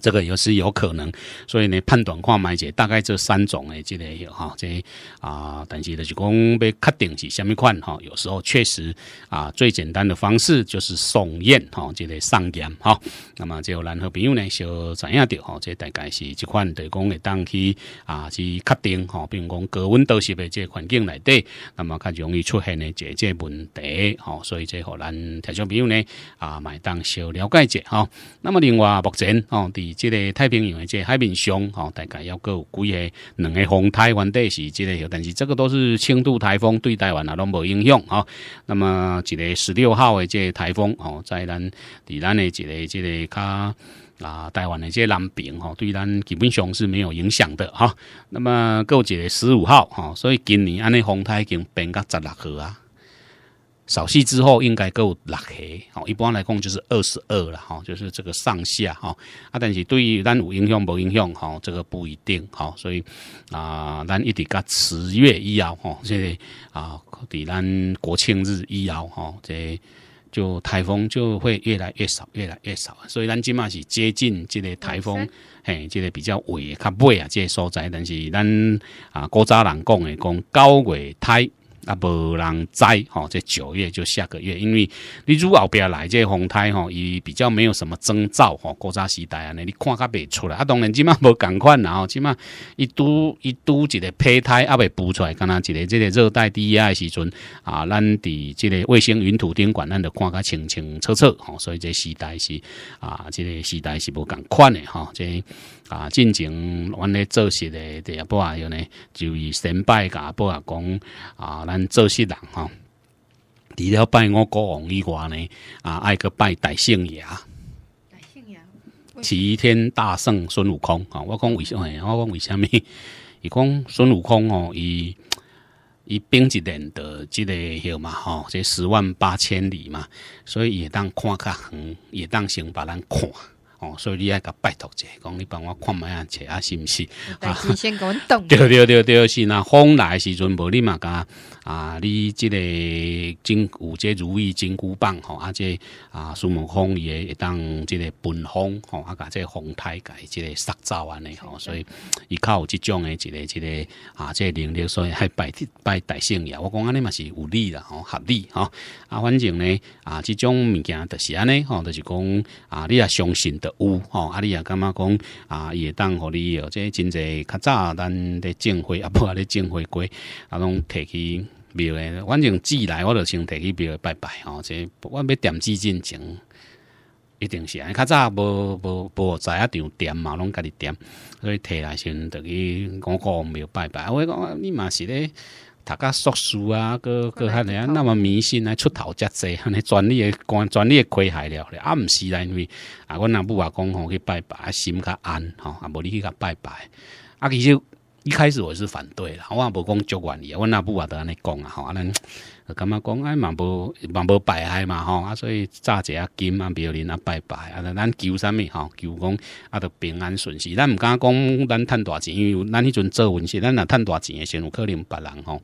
这个也是有可能，所以呢，判断看买者大概这三种诶，即个哈，即啊，但是就是讲，要确定是虾米款哈，有时候确实啊，最简单的方式就是送验哈，即个送验哈。那么就然后，朋友呢，就怎样着哈，即大概是这款，就讲会当去啊去确定哈，比如讲高温都是诶即环境内底，那么较容易出现诶即即问题，好，所以即互咱听众朋友呢啊买当稍了解者哈。那么另外目前哦。伫即个太平洋的即个海面上，吼，大概要各有几个两个风台湾底是即个，但是这个都是轻度台风对台湾啊都无影响啊。那么一个十六号的这台风哦，在咱伫咱的一个即个较。啊台湾的这南平哦，对咱基本上是没有影响的哈。那么够个十五号哈，所以今年安尼红台经变到十六号啊。扫气之后应该够六岁，吼，一般来讲就是二十二了，吼，就是这个上下，吼，啊，但是对于咱有影响无影响，吼，这个不一定，吼，所以啊，咱一直到十月一号，吼，即个啊，伫咱国庆日一号，吼，即就台风就会越来越少，越来越少，所以咱今嘛是接近即个台风，嘿，即个比较尾，较尾啊，即个所在，但是咱啊，古早人讲的讲九月台。啊，无人知吼，这九月就下个月，因为你如果后壁来这风台吼，伊比较没有什么征兆吼。古早时代安尼你看较袂出来啊。当然，即码无共款，然后即码伊拄伊拄一个胚胎啊，未孵出来，敢若一个这个热带低压的时阵啊，咱伫这个卫星云图顶管，咱就看较清清楚楚吼。所以这时代是啊，这个时代是无共款的吼，这。啊，进前，阮咧做事的第一部啊，有呢，就是神拜噶，不啊，讲啊，咱做事人吼，除了拜我国王以外呢，啊，爱去拜大圣爷。大圣爷，齐天大圣孙悟空啊！我讲为什么？我讲为什么？伊讲孙悟空哦，伊伊兵一点的，即个号嘛吼，即十万八千里嘛，所以也当看较远，也当先把人看。哦，所以你爱甲拜托者，讲你帮我看卖啊，查啊，是不是？啊，先讲懂。对对对对，是呐。风来时阵无你嘛噶啊！你这个金有这如意金箍棒吼，啊这啊孙悟空也当这个奔风吼，啊噶这风胎改这个杀招安尼吼。所以伊较有这种的这个这个啊这能力，所以还拜拜大圣爷。我讲安尼嘛是有力啦吼，合理吼。啊。反正呢啊，这种物件就是安尼吼，就是讲啊，你也相信的。有吼，啊，你啊，感觉讲啊，伊会当互你哦，即真侪较早，咱伫种会啊，不啊伫种会过，啊，拢摕去庙诶。反正自来我着先摕去庙拜拜吼，即我要点子进情，一定是安。较早无无无在阿场点嘛，拢家己点，所以摕来先，着去五供庙拜拜。我讲你嘛是咧。读家硕士啊，个个遐啊，那么迷信来出头只济，安尼专利的关，专利的亏害了咧。啊，毋是，因为啊，阮那母话讲，吼去拜拜，心较安吼，啊，无你去甲拜拜，啊，其实。一开始我是反对啦，我阿不讲旧观念，我那不阿得安尼讲啊，吼，安尼感觉讲，哎，蛮不蛮不拜海嘛，吼，啊，所以炸一下金啊，别人啊拜拜，啊，咱求啥物，吼，求讲啊，得平安顺失，咱毋敢讲，咱赚大钱，因为咱迄阵做运气，咱若赚大钱，先有可能别人吼，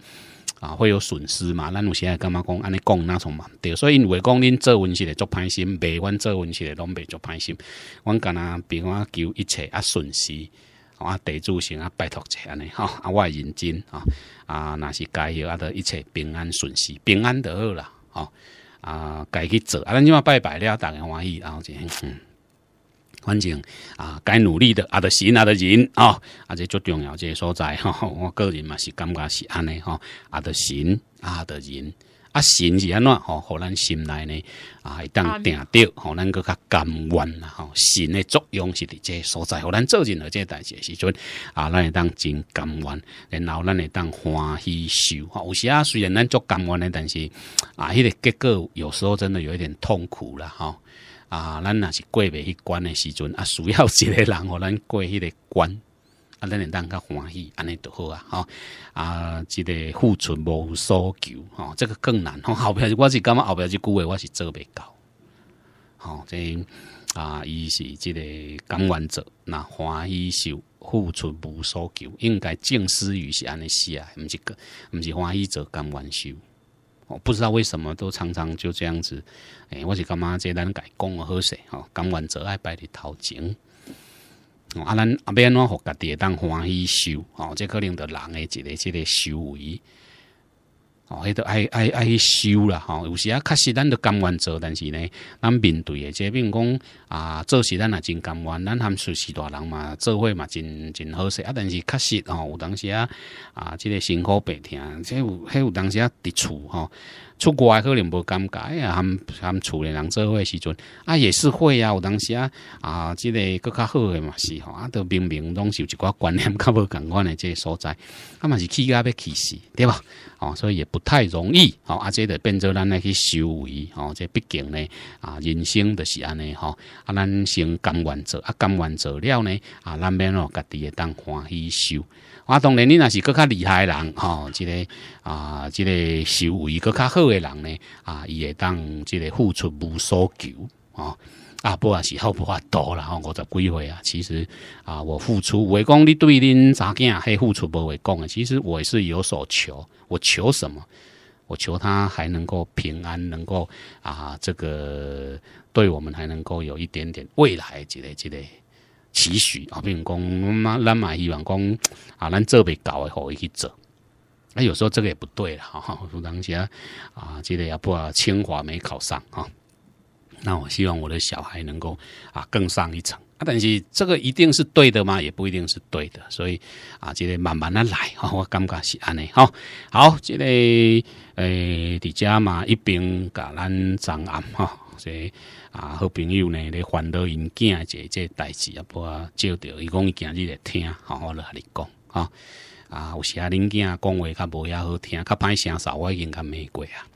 啊，会有损失嘛，咱有时在感觉讲安尼讲那种嘛，对，所以因为讲恁做运气的做偏心，未完做运气的拢未做偏心，我干阿平安求一切啊损失。啊，地主神啊，拜托一下尼哈，啊，我认真啊，啊，那是该有啊的一切平安顺遂，平安就好啦，吼啊，该去做，啊，咱今拜拜了，大家欢喜，然后就，嗯，反正啊，该努力的啊，的行啊，的人啊，啊，这最重要这个所在，哈，我个人嘛是感觉是安尼哈，啊，的行啊，的人。啊，神是安怎吼？，互咱心内呢，啊，会当定着吼，咱搁较甘愿啦吼。神的作用是伫这所在，互咱做任何这志是时阵，啊，咱会当真甘愿，然后咱会当欢喜受。有时啊，虽然咱做甘愿的，但是啊，迄个结果有时候真的有一点痛苦啦。吼啊，咱若是过袂去关的时阵，啊，需要一个人，互咱过迄个关。啊，咱会当较欢喜，安尼著好啊！吼啊，即个付出无所求，吼，这个更难。吼、后壁我是感觉后壁即句话我是做未到。好，这啊，伊是即个感恩者，那欢喜受付出无所求，应该静思于是安尼是啊，是个毋是欢喜者感恩受。我不知道为什么都常常就这样子，诶，我是感觉这咱改讲好势，吼，感恩者爱摆日头前。啊，咱啊，要安怎互家己当欢喜修，吼，这可能着人诶，一个、即个修为，哦，迄着爱爱爱去修啦，吼，有时啊，确实咱着甘愿做，但是呢，咱面对诶，即并讲。啊，做事咱也真甘愿，咱含熟识大人嘛，做伙嘛真真好势啊。但是确实吼，有当时啊啊，即个辛苦白听，迄有迄有当时啊，伫厝吼，出国可能无感觉，哎呀，含含厝内人做伙时阵啊，也是会啊。有当时啊啊，即个搁较好诶嘛是吼，啊都明明拢是有一寡观念较无共款诶，即个所在，啊嘛是气甲要气死，对吧？哦，所以也不太容易，吼，啊，这得变做咱来去修为，哦，这毕竟呢，啊，人生的是安尼，吼。咱先甘愿做啊，甘愿做了呢啊，咱免互家己会当欢喜受。我当然你若是搁较厉害的人吼，即个啊，即个修为搁较好诶人呢啊，伊会当即个付出无所求啊啊，不管是好不法多啦吼，五十几岁啊，其实啊，我付出为讲你对恁查囝啊，付出无话讲诶，其实我也是有所求，我求什么？我求他还能够平安，能够啊，这个对我们还能够有一点点未来之类之类期许啊。比如讲，那咱买希望讲啊，咱做边搞诶，互伊去做。那有时候这个也不对啦。哈，说当家啊，记得也不啊，清华没考上啊，那我希望我的小孩能够啊，更上一层。啊！但是这个一定是对的吗？也不一定是对的。所以啊，这个慢慢的来啊，我感觉是安尼哈。好，这个诶，迪家嘛，一边甲咱长安哈，这啊，好朋友呢，咧烦恼因囝这这代志啊，不照着伊讲伊今日来听，好好来和你讲啊。啊，有时啊，恁囝讲话较无遐好听，较歹声少，我已经甲骂过啊。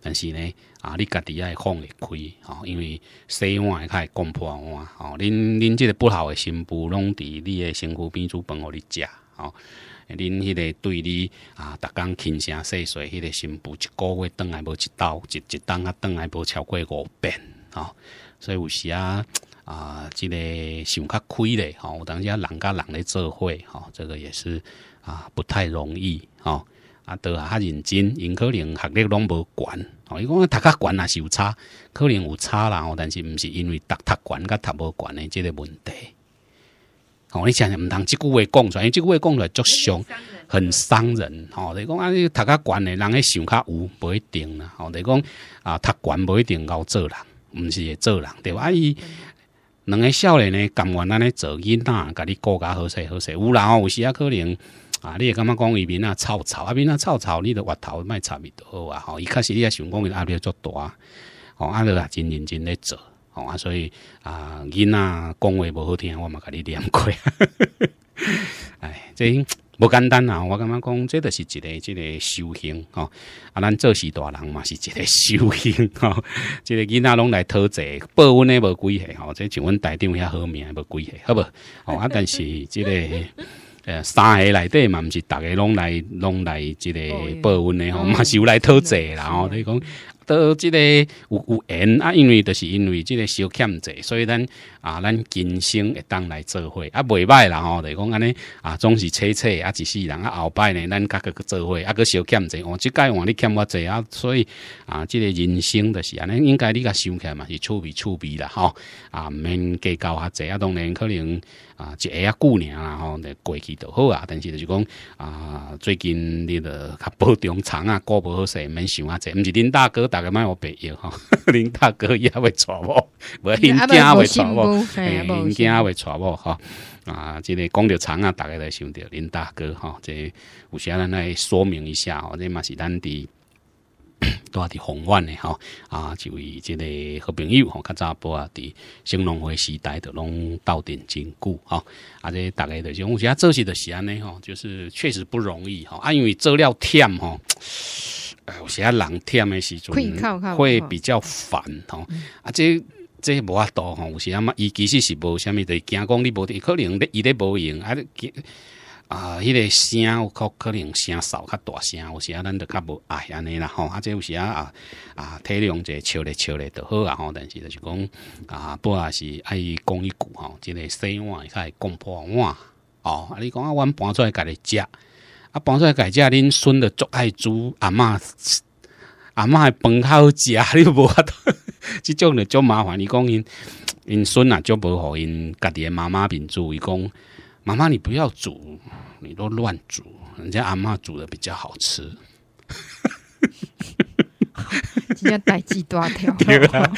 但是呢。啊，你家己也会放会开哦，因为洗碗较会讲破碗吼，恁恁即个不好的媳妇，拢伫你的媳妇边煮饭，互来食哦。恁迄个对你啊，逐工轻声细碎，那个媳妇一个月倒来无一次，一一当啊，倒来无超过五遍吼。所以有时啊啊，这个想较开咧，吼、哦，当时人甲人咧做伙哦，这个也是啊，不太容易哦。啊，都哈认真，因可能学历拢无悬，哦，伊讲啊，读较悬也是有差，可能有差啦，吼。但是毋是因为读读悬甲读无悬的即个问题，哦，你现在毋通即句话讲出，来，因即句话讲出来足伤，很伤人，哦，你讲啊，你读较悬的，人咧想较有，无一定啦，哦，你讲啊，读悬无一定会做人，毋是会做人，对吧？伊两个少年咧，甘愿安尼做囡仔，甲你顾家好势好势，有人有时啊可能。啊！你会感觉讲伊面啊，臭臭啊，面啊臭臭，你的话头麦伊著好啊！吼，伊确实你也想讲伊压力足大，吼，啊，你啊真认真咧做，吼啊，所以啊，囡仔讲话无好听，我嘛甲你念过。哎，这无简单啊！我感觉讲，这著是一个，即个修行吼，啊，咱做事大人嘛是一个 修行吼，这个囡仔拢来讨债，报恩的无几下，吼，这像阮台长遐好命无几下，好不？哦啊，但是这个。诶，三个内底嘛，毋是逐个拢来拢来即个报恩的吼，嘛是有来讨债啦吼。你讲，到即个有有缘啊，因为就是因为即个小欠债，所以咱啊，咱今生会当来做会啊，未歹啦吼。就讲安尼啊，总是扯扯啊，一世人啊，后摆呢，咱甲个去做会啊，个小欠债哦，即届换你欠我债啊，所以啊，即个人生就是安尼，应该你甲想起来嘛，是趣味趣味啦吼。啊，毋免计较较侪啊，当然可能。啊，一下仔旧年啊，吼，就过去就好啊。但是就讲啊，最近你着较保重葱啊，顾无好势，毋免想啊。即毋是恁大哥逐个莫有必要吼，恁大哥伊也袂娶某，无恁仔袂娶某，恁仔袂娶某吼。啊，即个讲着葱啊，逐个着想着恁大哥吼，即个有时咱来说明一下吼。汝嘛是咱伫。都伫滴红腕吼啊，就以即个好朋友吼，较早不啊伫兴隆会时代的拢到点真久吼，啊，这大概就是有时啊做事的是安尼吼，就是确实不容易吼，啊，因为做了忝吼。哎，有啊，人忝的时阵会比较烦吼，啊，这这无法度吼，有时啊嘛，伊其实是无虾米的惊讲你无的，可能伊咧无用啊。啊，迄个声可可能声少较大声，有时啊咱就较无爱安尼啦吼，啊，这有时啊啊体谅者笑咧笑咧就好啊吼，但是就是讲啊，不啊是爱讲一句吼，即个生活较会讲破碗哦。啊，你讲啊，阮搬出来家，己食，啊搬出来家，食，恁孙着足爱煮阿嬷。阿嬷的饭较好食，你无法。即种着足麻烦，伊讲因因孙啊，足无互因家己妈妈面子，伊讲。妈妈，你不要煮，你都乱煮，人家阿妈煮的比较好吃。你要带几多条？对啊，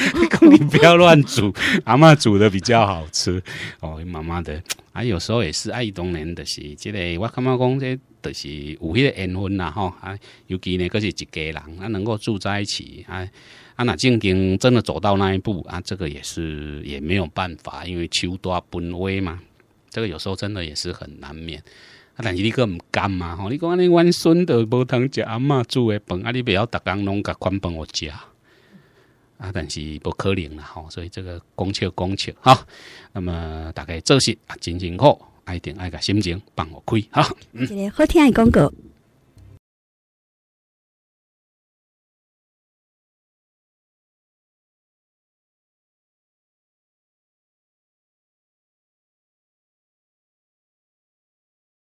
你不要乱煮，阿妈煮的比较好吃哦。妈妈的啊，有时候也是爱意同人的，是，这个我感觉讲这都是有迄个缘分啦啊，尤其呢，佮是一家人，啊能够住在一起啊啊，那正经真的走到那一步啊，这个也是也没有办法，因为秋多本威嘛。这个有时候真的也是很难免。啊，但是你个唔甘嘛吼？你讲你玩孙都无通食阿嬷煮的饭，啊，你不要逐工拢甲款饭我吃啊。但是不可能啦吼，所以这个讲笑讲笑哈。那么大概做事啊，真情苦，爱定爱个心情帮我开哈。一个好听的广告。